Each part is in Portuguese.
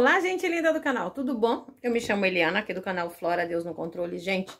Olá, gente linda do canal, tudo bom? Eu me chamo Eliana, aqui do canal Flora Deus no Controle. Gente,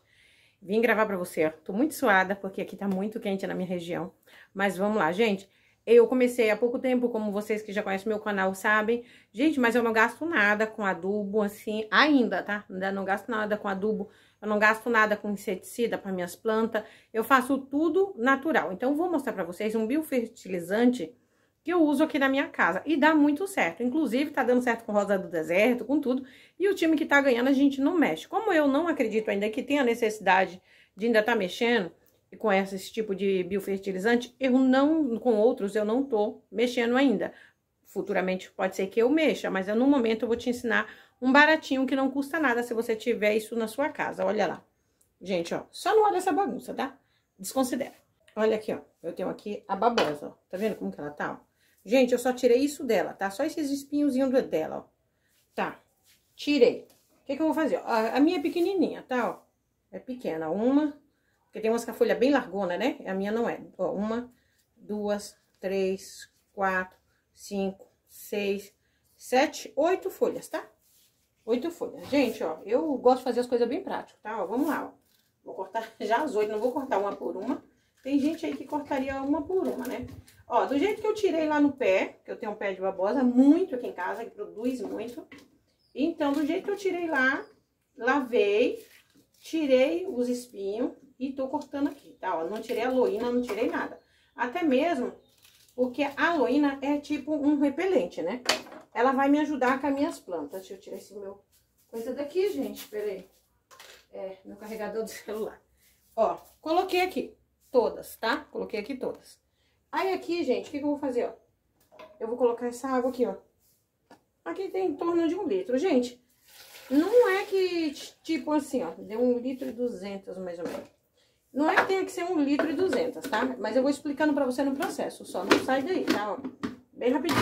vim gravar pra você, tô muito suada, porque aqui tá muito quente na minha região. Mas vamos lá, gente. Eu comecei há pouco tempo, como vocês que já conhecem meu canal sabem. Gente, mas eu não gasto nada com adubo, assim, ainda, tá? Ainda não gasto nada com adubo, eu não gasto nada com inseticida para minhas plantas. Eu faço tudo natural. Então, vou mostrar pra vocês um biofertilizante que eu uso aqui na minha casa. E dá muito certo. Inclusive, tá dando certo com Rosa do Deserto, com tudo. E o time que tá ganhando, a gente não mexe. Como eu não acredito ainda que tenha necessidade de ainda tá mexendo com esse tipo de biofertilizante, eu não, com outros, eu não tô mexendo ainda. Futuramente pode ser que eu mexa, mas eu, no momento eu vou te ensinar um baratinho que não custa nada se você tiver isso na sua casa. Olha lá. Gente, ó, só não olha essa bagunça, tá? Desconsidera. Olha aqui, ó. Eu tenho aqui a babosa, ó. Tá vendo como que ela tá, ó? Gente, eu só tirei isso dela, tá? Só esses espinhozinhos dela, ó. Tá, tirei. O que, que eu vou fazer? Ó, a minha é pequenininha, tá? Ó, é pequena. Uma, porque tem umas com a folha é bem largona, né? A minha não é. Ó, uma, duas, três, quatro, cinco, seis, sete, oito folhas, tá? Oito folhas. Gente, ó, eu gosto de fazer as coisas bem práticas, tá? Ó, vamos lá, ó. Vou cortar já as oito, não vou cortar uma por uma. Tem gente aí que cortaria uma por uma, né? Ó, do jeito que eu tirei lá no pé, que eu tenho um pé de babosa, muito aqui em casa, que produz muito. Então, do jeito que eu tirei lá, lavei, tirei os espinhos e tô cortando aqui, tá? Ó, não tirei aloína, não tirei nada. Até mesmo porque a aloína é tipo um repelente, né? Ela vai me ajudar com as minhas plantas. Deixa eu tirar esse meu coisa daqui, gente, peraí. É, meu carregador do celular. Ó, coloquei aqui todas, tá? Coloquei aqui todas. Aí aqui, gente, o que, que eu vou fazer, ó? Eu vou colocar essa água aqui, ó. Aqui tem em torno de um litro. Gente, não é que, tipo assim, ó, deu um litro e duzentas, mais ou menos. Não é que tenha que ser um litro e duzentas, tá? Mas eu vou explicando pra você no processo, só não sai daí, tá? Ó, bem rapidinho.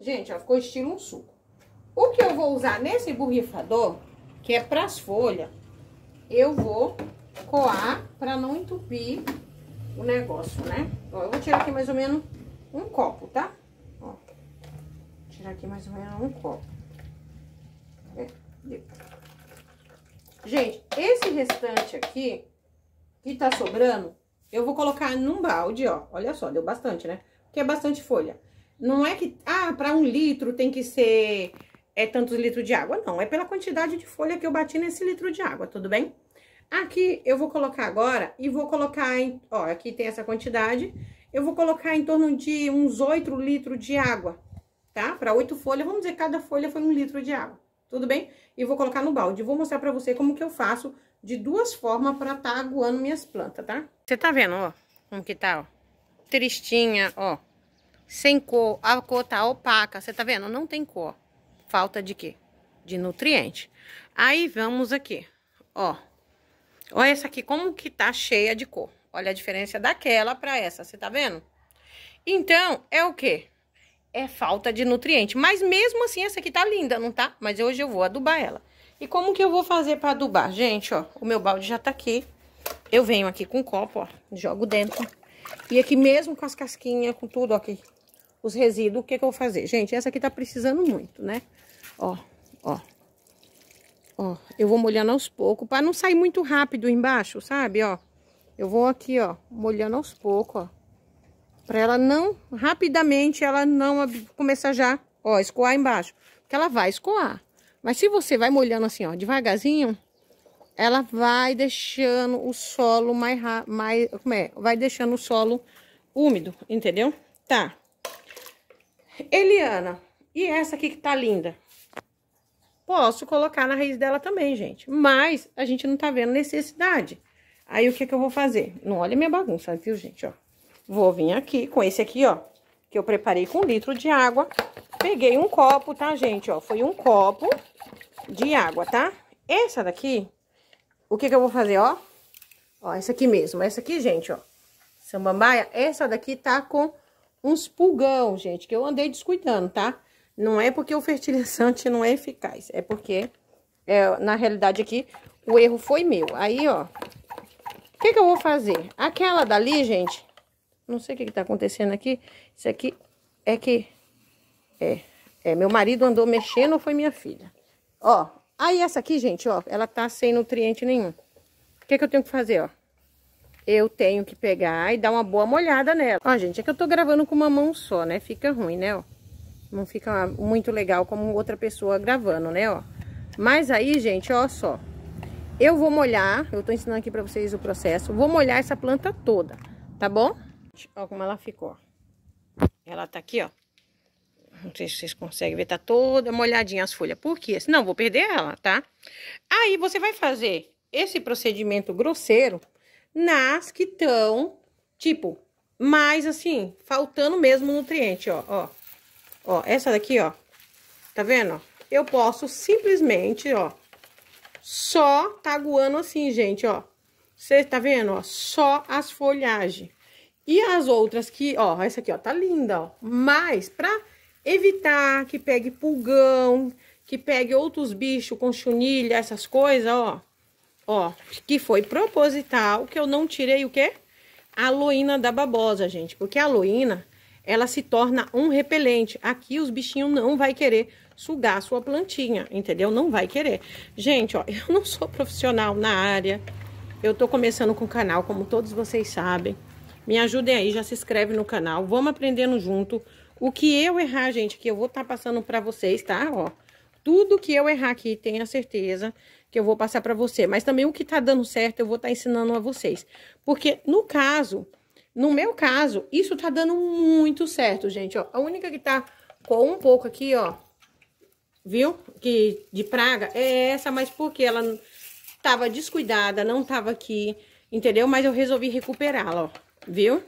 Gente, ó, ficou estilo um suco. O que eu vou usar nesse borrifador que é para as folhas, eu vou coar para não entupir o negócio, né? Ó, eu vou tirar aqui mais ou menos um copo, tá? Ó, vou tirar aqui mais ou menos um copo. É, Gente, esse restante aqui, que tá sobrando, eu vou colocar num balde, ó. Olha só, deu bastante, né? Porque é bastante folha. Não é que, ah, para um litro tem que ser é tantos litros de água, não. É pela quantidade de folha que eu bati nesse litro de água, tudo bem? Aqui eu vou colocar agora e vou colocar, em, ó, aqui tem essa quantidade. Eu vou colocar em torno de uns 8 litros de água, tá? Para oito folhas, vamos dizer cada folha foi um litro de água, tudo bem? E vou colocar no balde. Vou mostrar para você como que eu faço de duas formas para tá aguando minhas plantas, tá? Você tá vendo, ó, como que tá, ó? Tristinha, ó, sem cor, a cor tá opaca, você tá vendo? Não tem cor falta de quê? De nutriente. Aí vamos aqui, ó. Olha essa aqui, como que tá cheia de cor. Olha a diferença daquela para essa, você tá vendo? Então, é o quê? É falta de nutriente. Mas mesmo assim, essa aqui tá linda, não tá? Mas hoje eu vou adubar ela. E como que eu vou fazer para adubar? Gente, ó, o meu balde já tá aqui. Eu venho aqui com copo, ó, jogo dentro. E aqui mesmo com as casquinhas, com tudo, ó, aqui, os resíduos, o que que eu vou fazer? Gente, essa aqui tá precisando muito, né? Ó, ó. Ó, eu vou molhando aos poucos, para não sair muito rápido embaixo, sabe? Ó, eu vou aqui, ó, molhando aos poucos, ó. Pra ela não, rapidamente, ela não começar já, ó, escoar embaixo. Porque ela vai escoar. Mas se você vai molhando assim, ó, devagarzinho, ela vai deixando o solo mais, mais como é? Vai deixando o solo úmido, entendeu? Tá. Eliana, e essa aqui que tá linda? Posso colocar na raiz dela também, gente. Mas a gente não tá vendo necessidade. Aí, o que que eu vou fazer? Não olha minha bagunça, viu, gente, ó. Vou vir aqui com esse aqui, ó, que eu preparei com um litro de água. Peguei um copo, tá, gente, ó. Foi um copo de água, tá? Essa daqui, o que que eu vou fazer, ó? Ó, essa aqui mesmo. Essa aqui, gente, ó. Samambaia, essa daqui tá com uns pulgão, gente, que eu andei descuidando, tá? Não é porque o fertilizante não é eficaz, é porque, é, na realidade aqui, o erro foi meu. Aí, ó, o que que eu vou fazer? Aquela dali, gente, não sei o que que tá acontecendo aqui, isso aqui é que, é, é, meu marido andou mexendo ou foi minha filha? Ó, aí essa aqui, gente, ó, ela tá sem nutriente nenhum. O que que eu tenho que fazer, ó? eu tenho que pegar e dar uma boa molhada nela. Ó, gente, é que eu tô gravando com uma mão só, né? Fica ruim, né, ó. Não fica muito legal como outra pessoa gravando, né, ó. Mas aí, gente, ó só. Eu vou molhar, eu tô ensinando aqui pra vocês o processo. Vou molhar essa planta toda, tá bom? Ó como ela ficou, Ela tá aqui, ó. Não sei se vocês conseguem ver, tá toda molhadinha as folhas. Por quê? Senão eu vou perder ela, tá? Aí você vai fazer esse procedimento grosseiro nas que estão, tipo, mais assim, faltando mesmo nutriente, ó, ó. Ó, essa daqui, ó. Tá vendo? Eu posso simplesmente, ó, só taguando assim, gente, ó. Você tá vendo, ó? Só as folhagens. E as outras que, ó, essa aqui, ó, tá linda, ó. Mas, pra evitar que pegue pulgão, que pegue outros bichos com chunilha, essas coisas, ó. Ó, que foi proposital que eu não tirei o quê? A aloína da babosa, gente. Porque a aloína, ela se torna um repelente. Aqui os bichinhos não vai querer sugar a sua plantinha, entendeu? Não vai querer. Gente, ó, eu não sou profissional na área. Eu tô começando com o canal, como todos vocês sabem. Me ajudem aí, já se inscreve no canal. Vamos aprendendo junto. O que eu errar, gente, que eu vou estar tá passando para vocês, tá? Ó, tudo que eu errar aqui, tenha certeza que eu vou passar para você, mas também o que tá dando certo eu vou estar tá ensinando a vocês. Porque no caso, no meu caso, isso tá dando muito certo, gente, ó. A única que tá com um pouco aqui, ó, viu? Que de praga é essa, mas porque ela tava descuidada, não tava aqui, entendeu? Mas eu resolvi recuperá-la, ó, viu?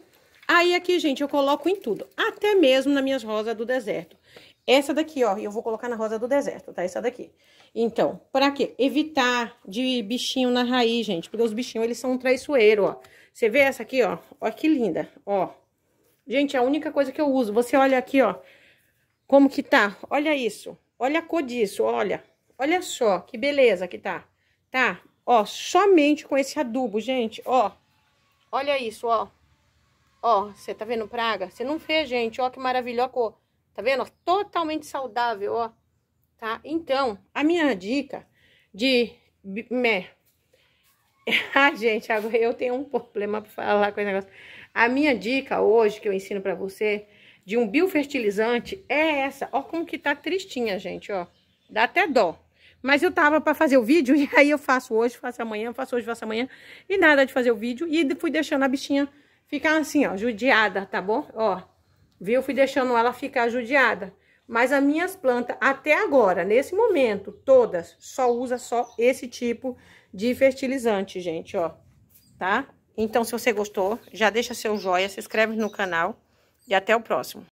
Aí aqui, gente, eu coloco em tudo, até mesmo nas minhas rosas do deserto. Essa daqui, ó, eu vou colocar na rosa do deserto, tá? Essa daqui. Então, pra quê? Evitar de bichinho na raiz, gente, porque os bichinhos, eles são um traiçoeiro, ó. Você vê essa aqui, ó? Ó que linda, ó. Gente, é a única coisa que eu uso. Você olha aqui, ó, como que tá. Olha isso, olha a cor disso, olha. Olha só, que beleza que tá. Tá? Ó, somente com esse adubo, gente, ó. Olha isso, ó. Ó, você tá vendo praga? Você não fez gente, ó que maravilhosa cor. Tá vendo? totalmente saudável, ó. Tá? Então, a minha dica de... Meh. Ah, gente, agora eu tenho um problema para falar com esse negócio. A minha dica hoje que eu ensino para você de um biofertilizante é essa. Ó como que tá tristinha, gente, ó. Dá até dó. Mas eu tava para fazer o vídeo e aí eu faço hoje, faço amanhã, faço hoje, faço amanhã. E nada de fazer o vídeo e fui deixando a bichinha ficar assim, ó, judiada, tá bom? Ó, viu? Fui deixando ela ficar judiada. Mas as minhas plantas, até agora, nesse momento, todas, só usa só esse tipo de fertilizante, gente, ó. Tá? Então, se você gostou, já deixa seu joia, se inscreve no canal e até o próximo.